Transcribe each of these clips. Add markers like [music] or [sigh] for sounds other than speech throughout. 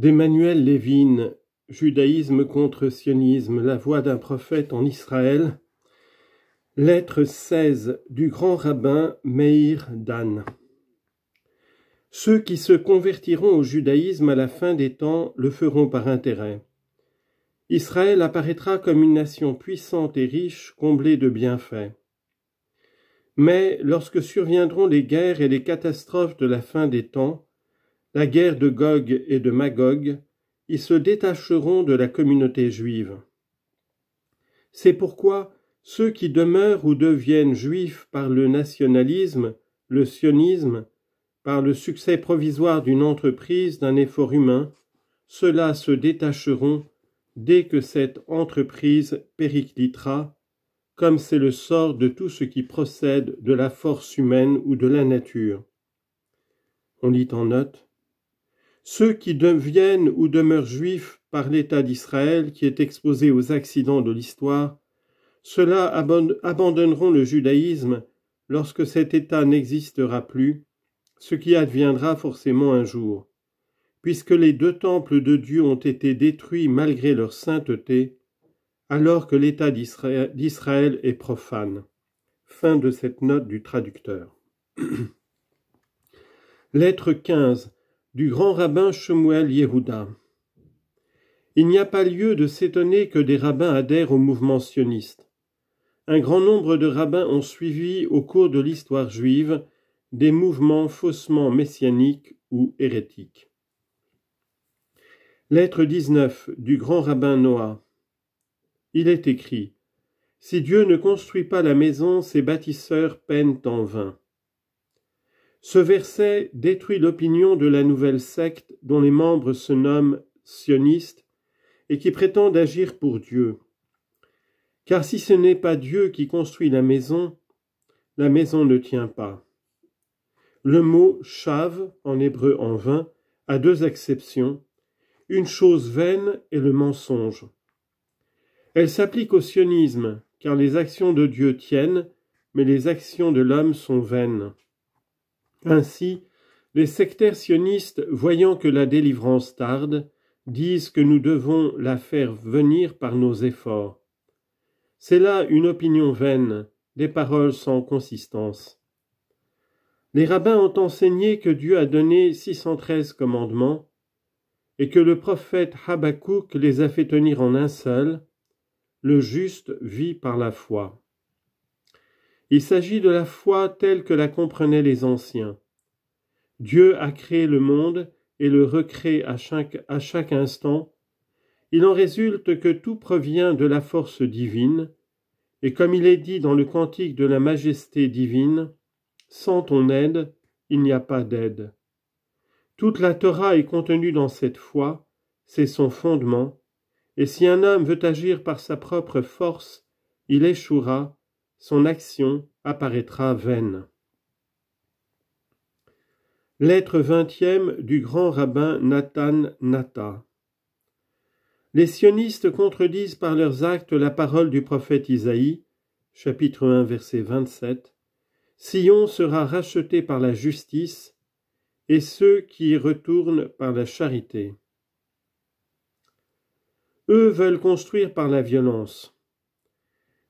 D'Emmanuel Levin, Judaïsme contre sionisme, la voix d'un prophète en Israël. Lettre 16 du grand rabbin Meir Dan. Ceux qui se convertiront au judaïsme à la fin des temps le feront par intérêt. Israël apparaîtra comme une nation puissante et riche, comblée de bienfaits. Mais lorsque surviendront les guerres et les catastrophes de la fin des temps, la guerre de Gog et de Magog, ils se détacheront de la communauté juive. C'est pourquoi ceux qui demeurent ou deviennent juifs par le nationalisme, le sionisme, par le succès provisoire d'une entreprise, d'un effort humain, ceux-là se détacheront dès que cette entreprise périclitera, comme c'est le sort de tout ce qui procède de la force humaine ou de la nature. On lit en note ceux qui deviennent ou demeurent juifs par l'État d'Israël qui est exposé aux accidents de l'histoire, ceux-là abandonneront le judaïsme lorsque cet État n'existera plus, ce qui adviendra forcément un jour. Puisque les deux temples de Dieu ont été détruits malgré leur sainteté, alors que l'État d'Israël est profane. Fin de cette note du traducteur. [clears throat] Lettre 15 du grand rabbin Shemuel Yehuda. Il n'y a pas lieu de s'étonner que des rabbins adhèrent au mouvement sioniste. Un grand nombre de rabbins ont suivi au cours de l'histoire juive des mouvements faussement messianiques ou hérétiques. Lettre 19 du grand rabbin Noah. Il est écrit Si Dieu ne construit pas la maison, ses bâtisseurs peinent en vain. Ce verset détruit l'opinion de la nouvelle secte dont les membres se nomment sionistes et qui prétendent agir pour Dieu. Car si ce n'est pas Dieu qui construit la maison, la maison ne tient pas. Le mot chave en hébreu en vain, a deux exceptions, une chose vaine et le mensonge. Elle s'applique au sionisme, car les actions de Dieu tiennent, mais les actions de l'homme sont vaines. Ainsi, les sectaires sionistes, voyant que la délivrance tarde, disent que nous devons la faire venir par nos efforts. C'est là une opinion vaine, des paroles sans consistance. Les rabbins ont enseigné que Dieu a donné 613 commandements et que le prophète Habakkuk les a fait tenir en un seul, le juste vit par la foi. Il s'agit de la foi telle que la comprenaient les anciens. Dieu a créé le monde et le recrée à chaque, à chaque instant. Il en résulte que tout provient de la force divine, et comme il est dit dans le cantique de la majesté divine, sans ton aide, il n'y a pas d'aide. Toute la Torah est contenue dans cette foi, c'est son fondement, et si un homme veut agir par sa propre force, il échouera, son action apparaîtra vaine. Lettre vingtième du grand rabbin Nathan Nata. Les sionistes contredisent par leurs actes la parole du prophète Isaïe, chapitre 1, verset 27. Sion sera racheté par la justice, et ceux qui y retournent par la charité. Eux veulent construire par la violence.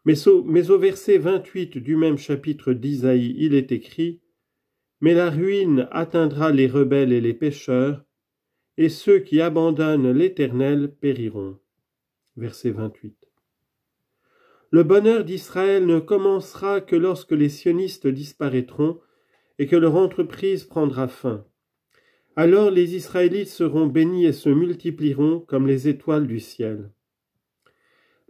Mais au, verset vingt verset 28 du même chapitre d'Isaïe, il est écrit Mais la ruine atteindra les rebelles et les pécheurs, et ceux qui abandonnent l'Éternel périront. Verset 28. Le bonheur d'Israël ne commencera que lorsque les sionistes disparaîtront et que leur entreprise prendra fin. Alors les Israélites seront bénis et se multiplieront comme les étoiles du ciel.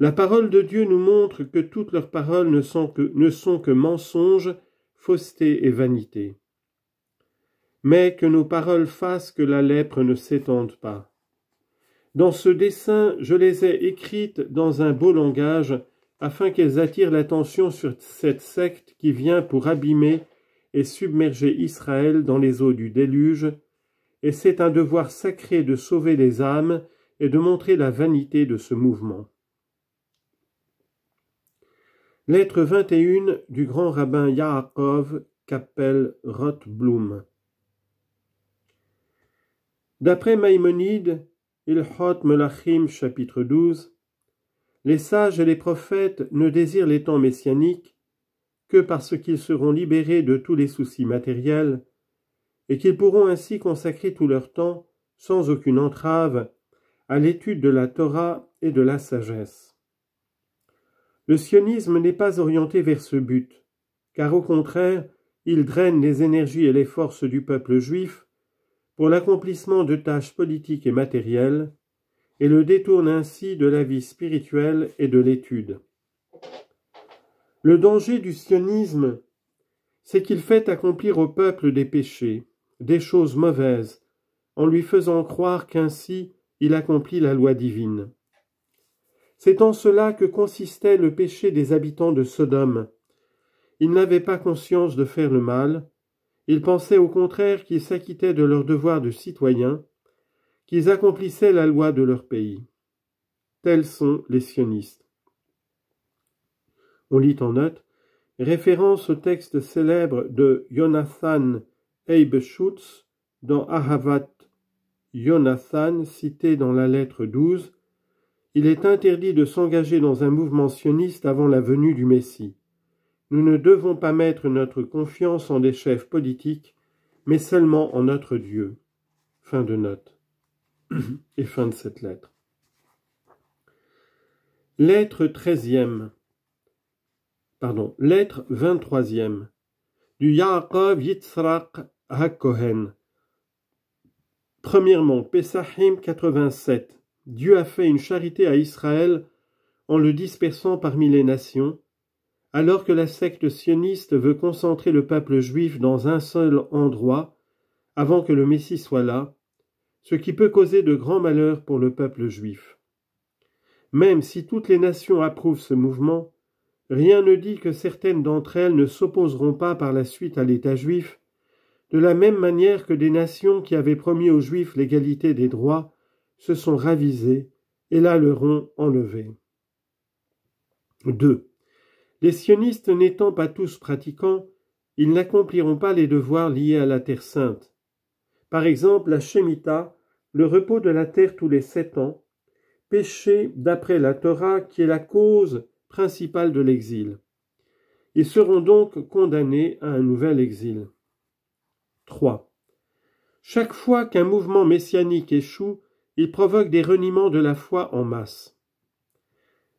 La parole de Dieu nous montre que toutes leurs paroles ne sont que, mensonges, fausseté et vanité. Mais que nos paroles fassent que la lèpre ne s'étende pas. Dans ce dessin, je les ai écrites dans un beau langage, afin qu'elles attirent l'attention sur cette secte qui vient pour abîmer et submerger Israël dans les eaux du déluge, et c'est un devoir sacré de sauver les âmes et de montrer la vanité de ce mouvement. Lettre 21 du grand rabbin Yaakov Kapel Rotblum. D'après Maïmonide, Ilhot Melachim chapitre 12, les sages et les prophètes ne désirent les temps messianiques que parce qu'ils seront libérés de tous les soucis matériels et qu'ils pourront ainsi consacrer tout leur temps, sans aucune entrave, à l'étude de la Torah et de la sagesse. Le sionisme n'est pas orienté vers ce but, car au contraire, il draine les énergies et les forces du peuple juif pour l'accomplissement de tâches politiques et matérielles, et le détourne ainsi de la vie spirituelle et de l'étude. Le danger du sionisme, c'est qu'il fait accomplir au peuple des péchés, des choses mauvaises, en lui faisant croire qu'ainsi il accomplit la loi divine. C'est en cela que consistait le péché des habitants de Sodome. Ils n'avaient pas conscience de faire le mal, ils pensaient au contraire qu'ils s'acquittaient de leur devoir de citoyens, qu'ils accomplissaient la loi de leur pays. Tels sont les sionistes. On lit en note référence au texte célèbre de Jonathan Eibeschutz dans Ahavat Jonathan, cité dans la lettre 12, il est interdit de s'engager dans un mouvement sioniste avant la venue du Messie. Nous ne devons pas mettre notre confiance en des chefs politiques, mais seulement en notre Dieu. Fin de note. [clears throat] Et fin de cette lettre. Lettre treizième. Pardon, lettre vingt-troisième. Du Yaakov Yitzhak HaKohen. Premièrement, Pesachim 87. Dieu a fait une charité à Israël en le dispersant parmi les nations, alors que la secte sioniste veut concentrer le peuple juif dans un seul endroit avant que le Messie soit là, ce qui peut causer de grands malheurs pour le peuple juif. Même si toutes les nations approuvent ce mouvement, rien ne dit que certaines d'entre elles ne s'opposeront pas par la suite à l'État juif, de la même manière que des nations qui avaient promis aux Juifs l'égalité des droits se sont ravisés et ont enlevé. 2. Les sionistes n'étant pas tous pratiquants, ils n'accompliront pas les devoirs liés à la terre sainte. Par exemple, la Shemitah, le repos de la terre tous les sept ans, péché d'après la Torah qui est la cause principale de l'exil. Ils seront donc condamnés à un nouvel exil. 3. Chaque fois qu'un mouvement messianique échoue, il provoque des reniements de la foi en masse.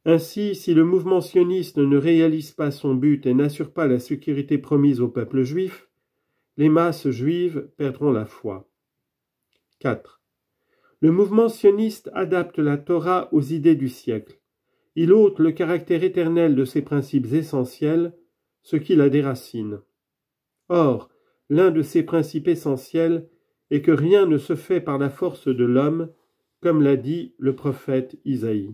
Ainsi, si le mouvement sioniste ne réalise pas son but et n'assure pas la sécurité promise au peuple juif, les masses juives perdront la foi. 4. Le mouvement sioniste adapte la Torah aux idées du siècle. Il ôte le caractère éternel de ses principes essentiels, ce qui la déracine. Or, l'un de ces principes essentiels est que rien ne se fait par la force de l'homme, comme l'a dit le prophète Isaïe.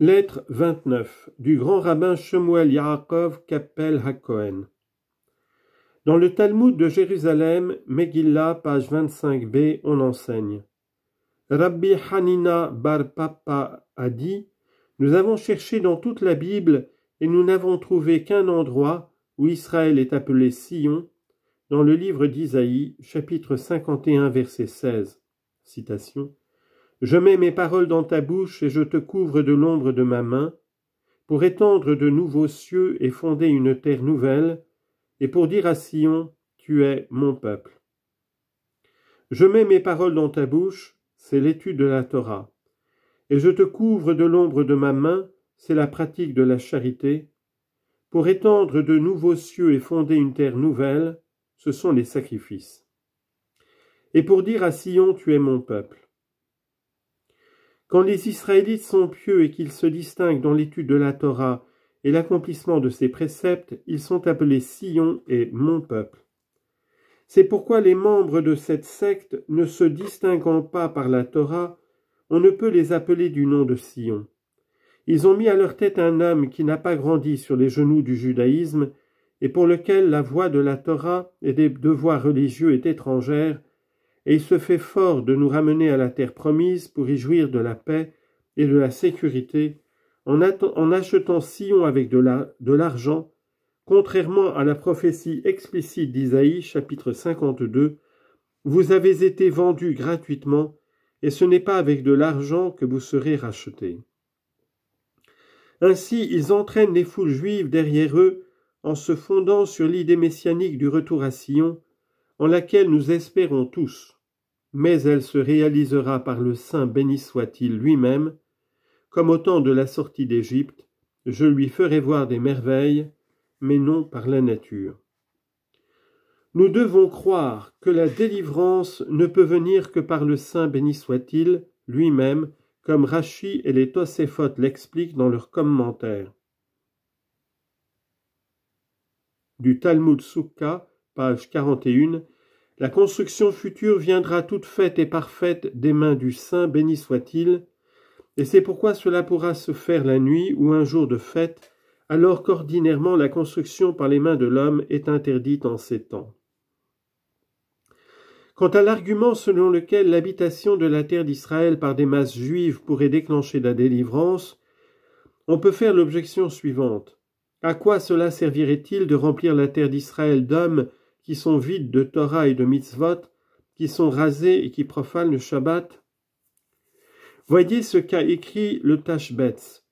Lettre 29 du grand rabbin Shemuel Yaakov Kapel Hakohen. Dans le Talmud de Jérusalem, Megillah, page 25b, on enseigne Rabbi Hanina bar Papa a dit Nous avons cherché dans toute la Bible et nous n'avons trouvé qu'un endroit où Israël est appelé Sion, dans le livre d'Isaïe, chapitre 51, verset 16. Citation. Je mets mes paroles dans ta bouche et je te couvre de l'ombre de ma main, pour étendre de nouveaux cieux et fonder une terre nouvelle, et pour dire à Sion, tu es mon peuple. Je mets mes paroles dans ta bouche, c'est l'étude de la Torah, et je te couvre de l'ombre de ma main, c'est la pratique de la charité, pour étendre de nouveaux cieux et fonder une terre nouvelle, ce sont les sacrifices. Et pour dire à Sion, tu es mon peuple. Quand les Israélites sont pieux et qu'ils se distinguent dans l'étude de la Torah et l'accomplissement de ses préceptes, ils sont appelés Sion et mon peuple. C'est pourquoi les membres de cette secte, ne se distinguant pas par la Torah, on ne peut les appeler du nom de Sion. Ils ont mis à leur tête un homme qui n'a pas grandi sur les genoux du judaïsme et pour lequel la voie de la Torah et des devoirs religieux est étrangère, et il se fait fort de nous ramener à la terre promise pour y jouir de la paix et de la sécurité, en, achetant Sion avec de l'argent, contrairement à la prophétie explicite d'Isaïe chapitre 52, Vous avez été vendus gratuitement, et ce n'est pas avec de l'argent que vous serez rachetés. Ainsi ils entraînent les foules juives derrière eux en se fondant sur l'idée messianique du retour à Sion, en laquelle nous espérons tous, mais elle se réalisera par le Saint béni soit-il lui-même, comme au temps de la sortie d'Égypte, je lui ferai voir des merveilles, mais non par la nature. Nous devons croire que la délivrance ne peut venir que par le Saint béni soit-il lui-même, comme Rachi et les Tosséphotes l'expliquent dans leurs commentaires. du Talmud Sukkah, page 41, La construction future viendra toute faite et parfaite des mains du Saint, béni soit-il, et c'est pourquoi cela pourra se faire la nuit ou un jour de fête, alors qu'ordinairement la construction par les mains de l'homme est interdite en ces temps. Quant à l'argument selon lequel l'habitation de la terre d'Israël par des masses juives pourrait déclencher la délivrance, on peut faire l'objection suivante. À quoi cela servirait-il de remplir la terre d'Israël d'hommes qui sont vides de Torah et de mitzvot, qui sont rasés et qui profanent le Shabbat Voyez ce qu'a écrit le Tashbetz.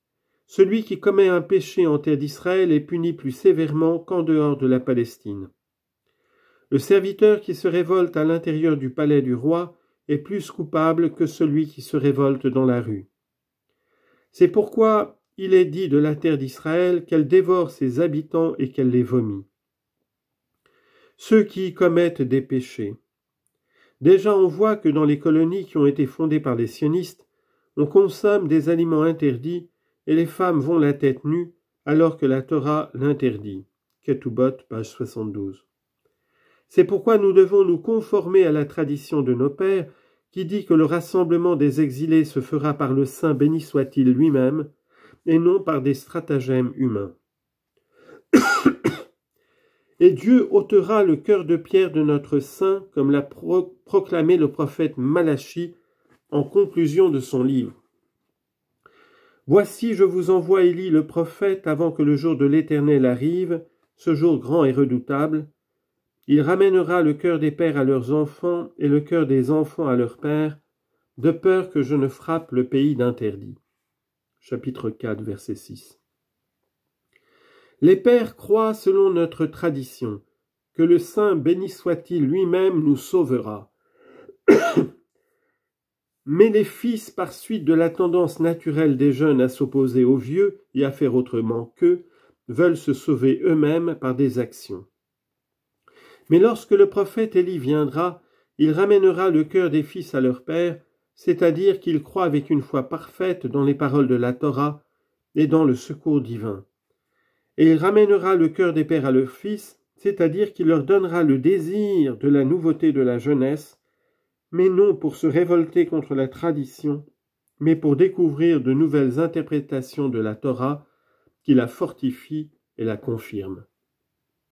Celui qui commet un péché en terre d'Israël est puni plus sévèrement qu'en dehors de la Palestine. Le serviteur qui se révolte à l'intérieur du palais du roi est plus coupable que celui qui se révolte dans la rue. C'est pourquoi il est dit de la terre d'Israël qu'elle dévore ses habitants et qu'elle les vomit. Ceux qui y commettent des péchés. Déjà on voit que dans les colonies qui ont été fondées par les sionistes, on consomme des aliments interdits et les femmes vont la tête nue alors que la Torah l'interdit. Ketubot, page C'est pourquoi nous devons nous conformer à la tradition de nos pères qui dit que le rassemblement des exilés se fera par le Saint béni soit-il lui-même, et non par des stratagèmes humains. [coughs] et Dieu ôtera le cœur de pierre de notre sein, comme l'a proclamé le prophète Malachi en conclusion de son livre. Voici, je vous envoie Élie le prophète avant que le jour de l'Éternel arrive, ce jour grand et redoutable. Il ramènera le cœur des pères à leurs enfants et le cœur des enfants à leurs pères, de peur que je ne frappe le pays d'interdit chapitre 4, verset 6. Les pères croient selon notre tradition que le Saint béni soit-il lui-même nous sauvera. [coughs] Mais les fils, par suite de la tendance naturelle des jeunes à s'opposer aux vieux et à faire autrement qu'eux, veulent se sauver eux-mêmes par des actions. Mais lorsque le prophète Élie viendra, il ramènera le cœur des fils à leur père c'est-à-dire qu'il croit avec une foi parfaite dans les paroles de la Torah et dans le secours divin. Et il ramènera le cœur des pères à leurs fils, c'est-à-dire qu'il leur donnera le désir de la nouveauté de la jeunesse, mais non pour se révolter contre la tradition, mais pour découvrir de nouvelles interprétations de la Torah qui la fortifient et la confirment.